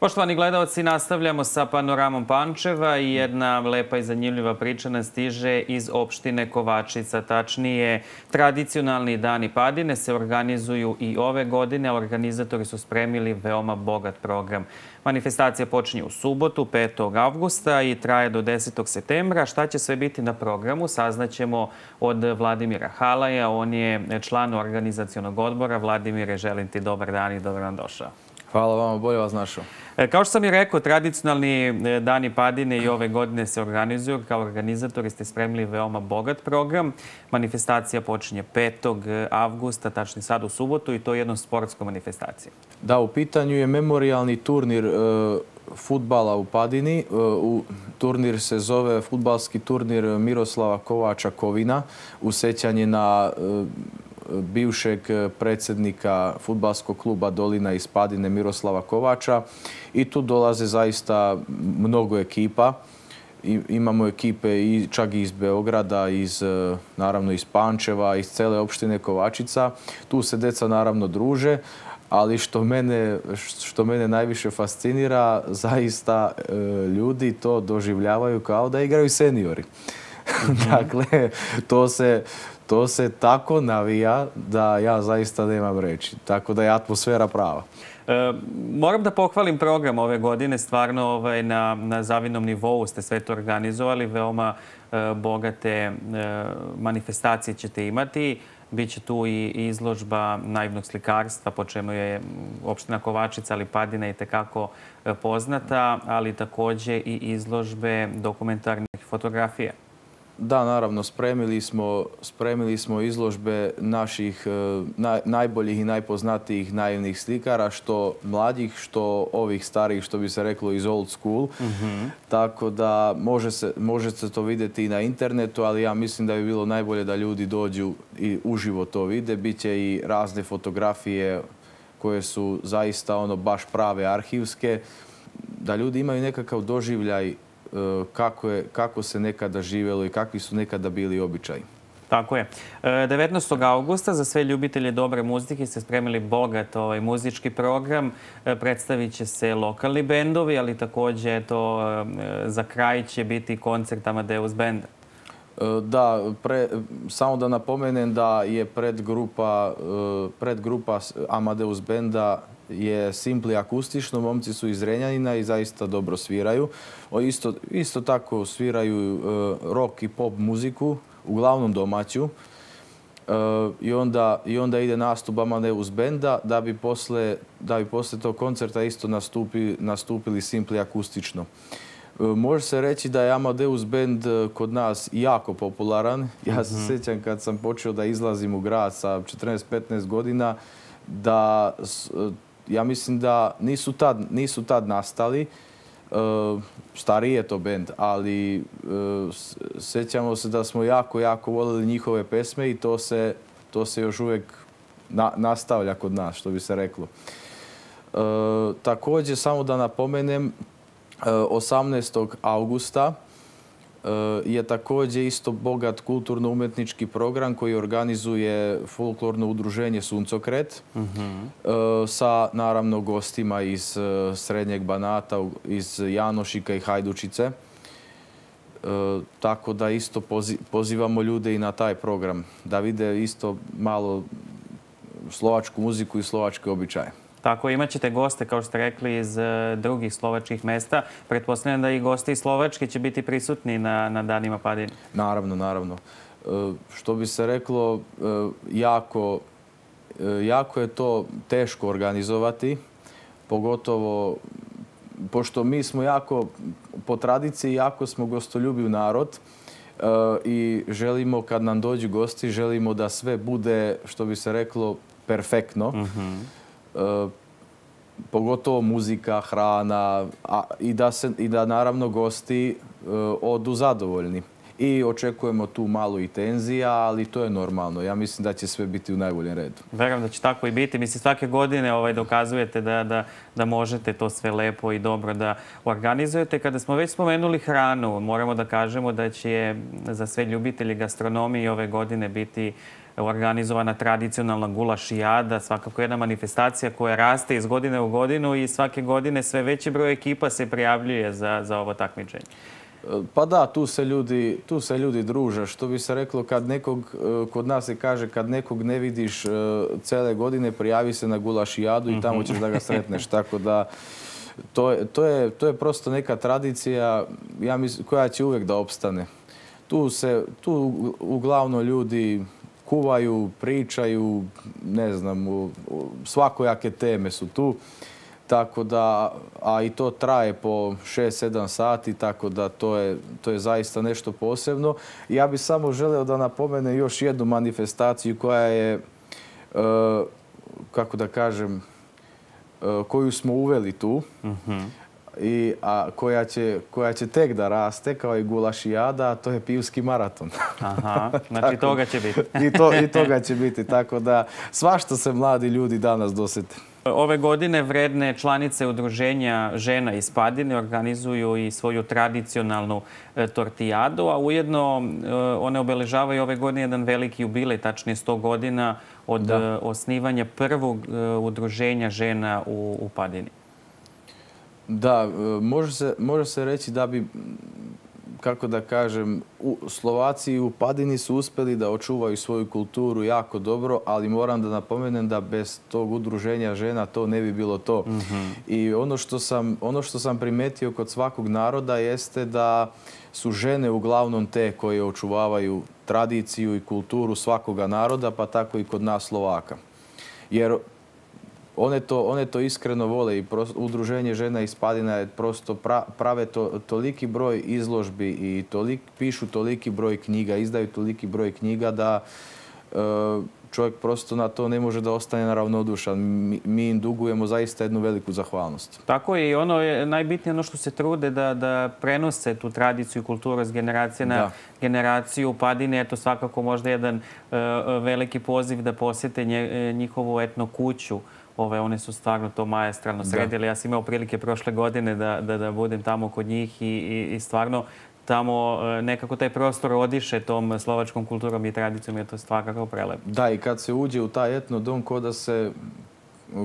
Poštovani gledalci, nastavljamo sa panoramom Pančeva i jedna lepa i zanimljiva priča nas stiže iz opštine Kovačica. Tačnije, tradicionalni dani padine se organizuju i ove godine, a organizatori su spremili veoma bogat program. Manifestacija počinje u subotu, 5. avgusta i traje do 10. septembra. Šta će sve biti na programu saznaćemo od Vladimira Halaja. On je član organizacijonog odbora. Vladimire, želim ti dobar dan i dobro nam došao. Hvala vam, bolje vas našao. E, kao što sam i rekao, tradicionalni e, dani padine i ove godine se organizuju. Kao organizatori ste spremili veoma bogat program. Manifestacija počinje 5. E, avgusta, tačni sad u subotu, i to je jednom sportskom manifestacijom. Da, u pitanju je memorialni turnir futbala u padini. turnir se zove futbalski turnir Miroslava Kovača Kovina. Usećanje na bivšeg eh, predsjednika futbalskog kluba Dolina iz Padine Miroslava Kovača i tu dolaze zaista mnogo ekipa. Imamo ekipe i iz Beograda, iz, eh, naravno iz Pančeva, iz cele opštine Kovačica. Tu se deca naravno druže, ali što mene, što mene najviše fascinira, zaista eh, ljudi to doživljavaju kao da igraju seniori. Mhm. dakle, to se, to se tako navija da ja zaista nemam reći. Tako da je atmosfera prava. E, moram da pohvalim program ove godine. Stvarno ovaj, na, na zavidnom nivou ste sve to organizovali. Veoma e, bogate e, manifestacije ćete imati. Biće tu i izložba naivnog slikarstva, po čemu je opština Kovačica, ali Padina i tekako poznata, ali također i izložbe dokumentarnih fotografija. Da, naravno, spremili smo, smo izložbe naših eh, najboljih i najpoznatijih naivnih slikara, što mladih, što ovih starih, što bi se reklo iz old school. Mhm. Tako da može se, to vidjeti i na internetu, ali ja mislim da bi bilo najbolje da ljudi dođu i uživo to vide. Biće i razne fotografije koje su zaista ono baš prave arhivske, da ljudi imaju nekakav doživljaj E, kako, je, kako se nekada živelo i kakvi su nekada bili običaji. Tako je. 19. E, augusta za sve ljubitelje dobre muzike ste spremili bogat ovaj muzički program. E, predstavit će se lokalni bendovi, ali također to za kraj će biti koncert Amadeus benda. E, da, samo da napomenem da je predgrupa, e, predgrupa Amadeus Benda je simpli akustično, momci su iz Renjanina i zaista dobro sviraju. Isto, isto tako sviraju e, rock i pop muziku, uglavnom domaću. I onda, i onda ide nastup Amadeus Benda da bi posle, da bi posle tog koncerta isto nastupi, nastupili simpli akustično. E, može se reći da je Amadeus band e, kod nas jako popularan. Ja se mhm. sjećam kad sam počeo da izlazim u grad sa 14-15 godina, da e, ja mislim da nisu tad, nastali. stariji je to band, ali sjećamo se da smo jako, jako voljeli njihove pesme i to se, to se još uvijek nastavlja kod nas, što bi se reklo. također, samo da napomenem, 18. E, augusta e, je također isto bogat kulturno-umetnički program koji organizuje folklorno udruženje Suncokret mhm. e, sa naravno gostima iz Srednjeg Banata, iz Janošika i Hajdučice. Tako da isto pozivamo ljude i na taj program da vide isto malo slovačku muziku i slovačke običaje. Tako, imat ćete goste, kao što ste rekli, iz e, drugih slovačkih mesta. Pretpostavljam da i gosti slovački će biti prisutni na, danima padine. Naravno, naravno. E, što bi se reklo, e, jako, je to teško organizovati, pogotovo pošto mi smo jako, po tradiciji, jako smo gostoljubiv narod i želimo, kad nam dođu gosti, želimo da sve bude, što bi se reklo, perfektno. Mhm. Eh, pogotovo muzika, hrana i, da se, i da naravno gosti eh, odu zadovoljni. I očekujemo tu malo i tenzija, ali to je normalno. Ja mislim da će sve biti u najboljem redu. Verujem da će tako i biti. Mislim, svake godine ovaj, dokazujete da, da, da možete to sve lepo i dobro da organizujete. Kada smo već spomenuli hranu, moramo da kažemo da će za sve ljubitelji gastronomije ove godine biti organizovana tradicionalna jada, svakako jedna manifestacija koja raste iz godine u godinu i svake godine sve veći broj ekipa se prijavljuje za, ovo takmičenje. Pa da, tu se, ljudi, tu druže. Što bi se reklo, kad nekog, e, kod nas se kaže kad nekog ne vidiš e, cele godine, prijavi se na gulaš i tamo ćeš da ga mhm. sretneš. Tako da, to, je, prosto neka tradicija koja će uvijek da opstane. Tu, se, tu uglavnom ljudi kuvaju, pričaju, ne znam, svakojake teme su tu. Tako da, a i to traje po 6-7 sati, tako da to je, zaista nešto posebno. Ja bih samo želeo da napomenem još jednu manifestaciju koja je, e, kako da kažem, e, koju smo uveli tu. Mhm i, a, koja, će, koja će tek da raste, kao i jada a to je pivski maraton. Aha, znači toga će biti. i, to, I toga će biti, tako da svašta se mladi ljudi danas dosete. Ove godine vredne članice udruženja žena iz Padine organizuju i svoju tradicionalnu e, tortijadu, a ujedno e, one obeležavaju ove godine jedan veliki jubilej, tačnije 100 godina od e, osnivanja prvog udruženja žena u, u Padini. Da, e, može se, reći da bi, kako da kažem, u Slovaciji u Padini su uspjeli da očuvaju svoju kulturu jako dobro, ali moram da napomenem da bez tog udruženja žena to ne bi bilo to. Mhm. I ono što, sam, ono što sam primetio kod svakog naroda jeste da su žene uglavnom te koje očuvavaju tradiciju i kulturu svakoga naroda, pa tako i kod nas Slovaka. Jer one to, iskreno vole i udruženje žena iz Padina je prosto prave toliki broj izložbi i tolik, pišu toliki broj knjiga, izdaju toliki broj knjiga da e, čovjek prosto na to ne može da ostane ravnodušan. Mi, im dugujemo zaista jednu veliku zahvalnost. Tako je i ono je najbitnije ono što se trude da, prenose tu tradiciju i kulturu s generacije na generaciju padine. Eto svakako možda jedan e, veliki poziv da posjete e, njihovu etno kuću ove, one su stvarno to majestralno sredili. Ja sam imao prilike prošle godine da, budem tamo kod njih i stvarno tamo e, nekako taj prostor odiše tom slovačkom kulturom i tradicijom je to svakako prelepo. Da, i kad se uđe u taj etno dom, ko se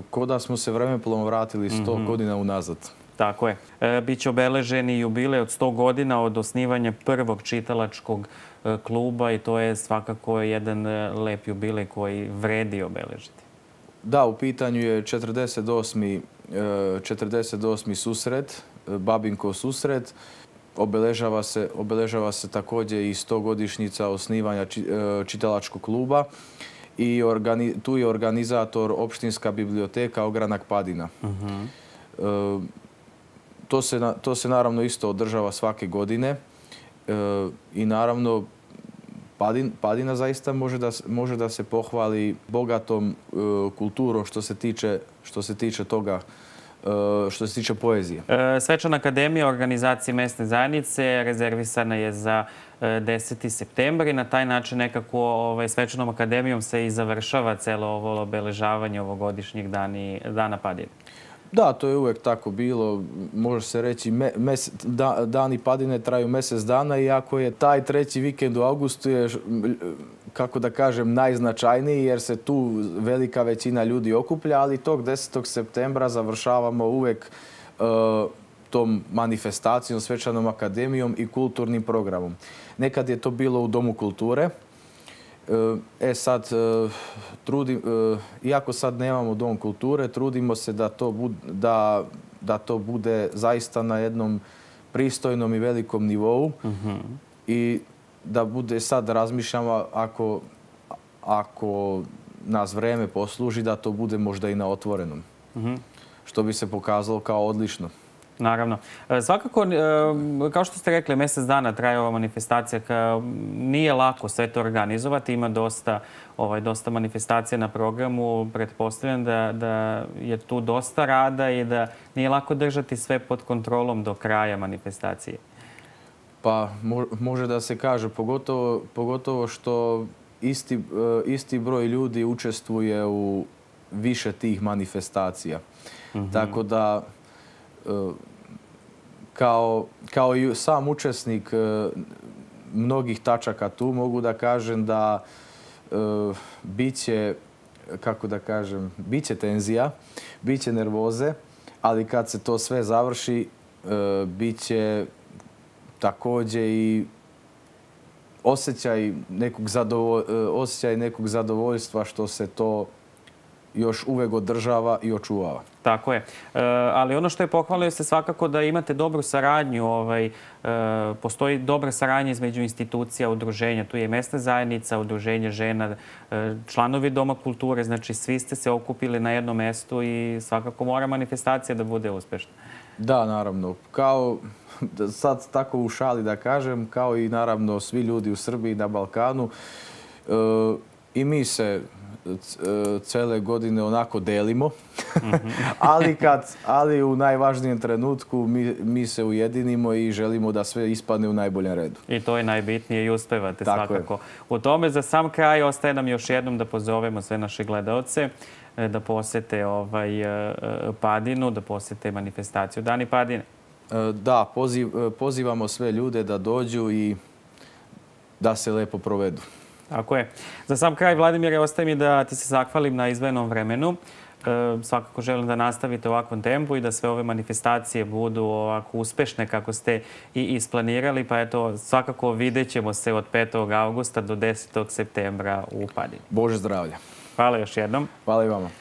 koda smo se vremeplom vratili 100 mhm. godina unazad. Tako je. E, Biće obeleženi jubilej od 100 godina od osnivanja prvog čitalačkog e, kluba i to je svakako jedan lep jubilej koji vredi obeležiti. Da, u pitanju je 48. 48. susret, Babinko susret Obeležava se, obeležava se također i 100 osnivanja e, čitalačkog kluba i tu je organizator opštinska biblioteka Ogranak Padina. Mhm. E, to, se, naravno isto održava svake godine e, i naravno Padina zaista može da, može da se pohvali bogatom kulturom što se što se tiče toga Eh, što se tiče poezije? Eh, Svečana akademija organizacije mesne zajednice rezervisana je za 10. Eh, september i na taj način nekako ovaj, svečanom akademijom se i završava celo ovo obeležavanje ovogodišnjeg dana padine. Da, to je uvek tako bilo. Može se reći, dani padine traju mjesec dana i ako je taj treći vikend u augustu je kako da kažem, najznačajniji jer se tu velika većina ljudi okuplja, ali tog 10. septembra završavamo uvek e, tom manifestacijom, svečanom akademijom i kulturnim programom. Nekad je to bilo u Domu kulture. E, e sad, e, trudimo, iako sad nemamo Dom kulture, trudimo se da to, da, to bude zaista na jednom pristojnom i velikom nivou. Mhm. I da bude sad razmišljamo ako, ako nas vreme posluži da to bude možda i na otvorenom. Mhm. Što bi se pokazalo kao odlično. Naravno. E, svakako, e, kao što ste rekli, mjesec dana traje ova manifestacija. Nije lako sve to organizovati. Ima dosta, ovaj, dosta manifestacija na programu. Pretpostavljam da, da je tu dosta rada i da nije lako držati sve pod kontrolom do kraja manifestacije. Pa može da se kaže, pogotovo, što e, isti, broj ljudi učestvuje u više tih manifestacija. Mhm. Tako da e, kao, kao i sam učesnik e, mnogih tačaka tu mogu da kažem da bit će, kako da kažem, bit će tenzija, bit će nervoze, ali kad se to sve završi, bit će također i osjećaj nekog, e, osjećaj nekog zadovoljstva što se to još uvek održava i očuvava. Tako je. E, ali ono što je pohvalio se svakako da imate dobru saradnju. Ovaj, e, postoji dobra saradnja između institucija, udruženja. Tu je mesna zajednica, udruženje žena, članovi Doma kulture. Znači, svi ste se okupili na jednom mjestu i svakako mora manifestacija da bude uspješna. Da, naravno. Kao, sad tako u šali da kažem, kao i naravno svi ljudi u Srbiji i na Balkanu, e, i mi se e, cele godine onako delimo, ali, kad, ali u najvažnijem trenutku mi, se ujedinimo i želimo da sve ispadne u najboljem redu. I to je najbitnije i uspevate svakako. U tome za sam kraj ostaje nam još jednom da pozovemo sve naše gledalce E, da posjete ovaj, e, e, Padinu, da posjete manifestaciju Dani Padine. Da, pozivamo sve ljude da dođu i da se lepo provedu. Tako je. Za sam kraj, Vladimire, ostaje mi da ti se zahvalim na izvenom vremenu. svakako želim da nastavite ovakvom tempu i da sve ove manifestacije budu ovako uspešne kako ste i isplanirali. Pa eto, svakako vidjet ćemo se od 5. augusta do 10. septembra u Padinu. Bože zdravlja. Hvala još jednom. Hvala i vama.